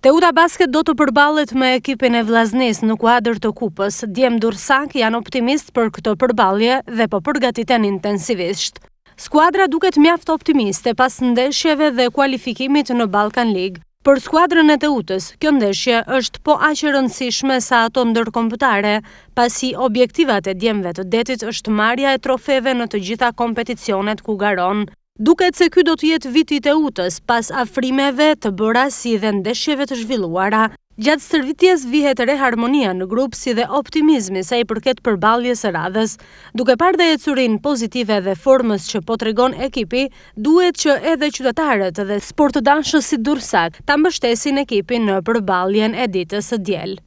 Teuta Basket do të përballet me ekipin e Vllaznis në kuadër të kupës. Djem Dursak janë optimist për këtë përballje dhe po përgatiten intensivisht. Skuadra duket mjaft optimiste pas ndeshjeve dhe kualifikimit në Balkan League. Për skuadrën e Teutës, kjo ndeshje është po aq e rëndësishme sa ato ndërkombëtare, pasi objektivat e djemve të detit është marrja e trofeve në të gjitha kompeticionet ku garon. Duket se ky do të jetë vitit e utës pas afrimeve të bëra si dhe ndeshjeve të zhvilluara. Gjatë sërvitjes vihet reharmonia në grupë si dhe optimizmi sa i përket përbalje së radhës. Duke par dhe e curin pozitive dhe formës që po tregon ekipi, duhet që edhe qytetarët dhe sportodanshës si dursak të mbështesin ekipin në përbaljen e ditës së djelë.